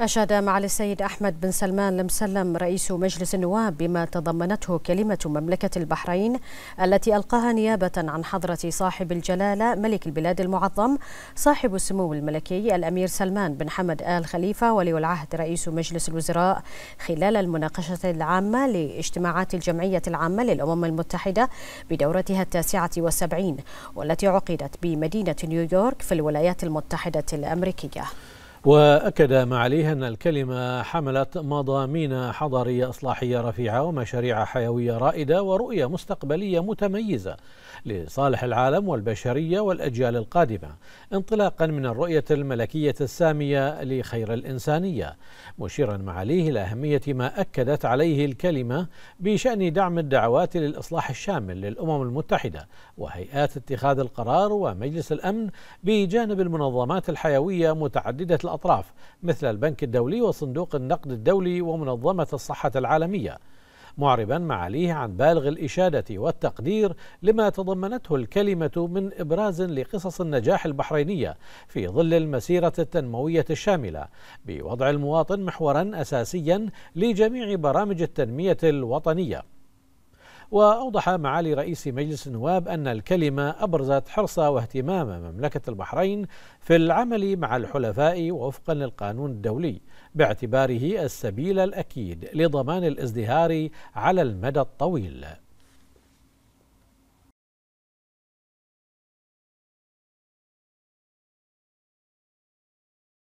أشاد معالي السيد أحمد بن سلمان المسلم رئيس مجلس النواب بما تضمنته كلمة مملكة البحرين التي ألقاها نيابة عن حضرة صاحب الجلالة ملك البلاد المعظم صاحب السمو الملكي الأمير سلمان بن حمد آل خليفة ولي العهد رئيس مجلس الوزراء خلال المناقشة العامة لاجتماعات الجمعية العامة للأمم المتحدة بدورتها التاسعة والسبعين والتي عقدت بمدينة نيويورك في الولايات المتحدة الأمريكية. وأكد معاليه أن الكلمة حملت مضامين حضارية إصلاحية رفيعة ومشاريع حيوية رائدة ورؤية مستقبلية متميزة لصالح العالم والبشرية والأجيال القادمة انطلاقا من الرؤية الملكية السامية لخير الإنسانية مشيرا معاليه إلى أهمية ما أكدت عليه الكلمة بشأن دعم الدعوات للإصلاح الشامل للأمم المتحدة وهيئات اتخاذ القرار ومجلس الأمن بجانب المنظمات الحيوية متعددة الأطراف مثل البنك الدولي وصندوق النقد الدولي ومنظمة الصحة العالمية معربا معاليه عن بالغ الإشادة والتقدير لما تضمنته الكلمة من إبراز لقصص النجاح البحرينية في ظل المسيرة التنموية الشاملة بوضع المواطن محورا أساسيا لجميع برامج التنمية الوطنية وأوضح معالي رئيس مجلس النواب أن الكلمة أبرزت حرص واهتمام مملكة البحرين في العمل مع الحلفاء وفقا للقانون الدولي باعتباره السبيل الأكيد لضمان الازدهار على المدى الطويل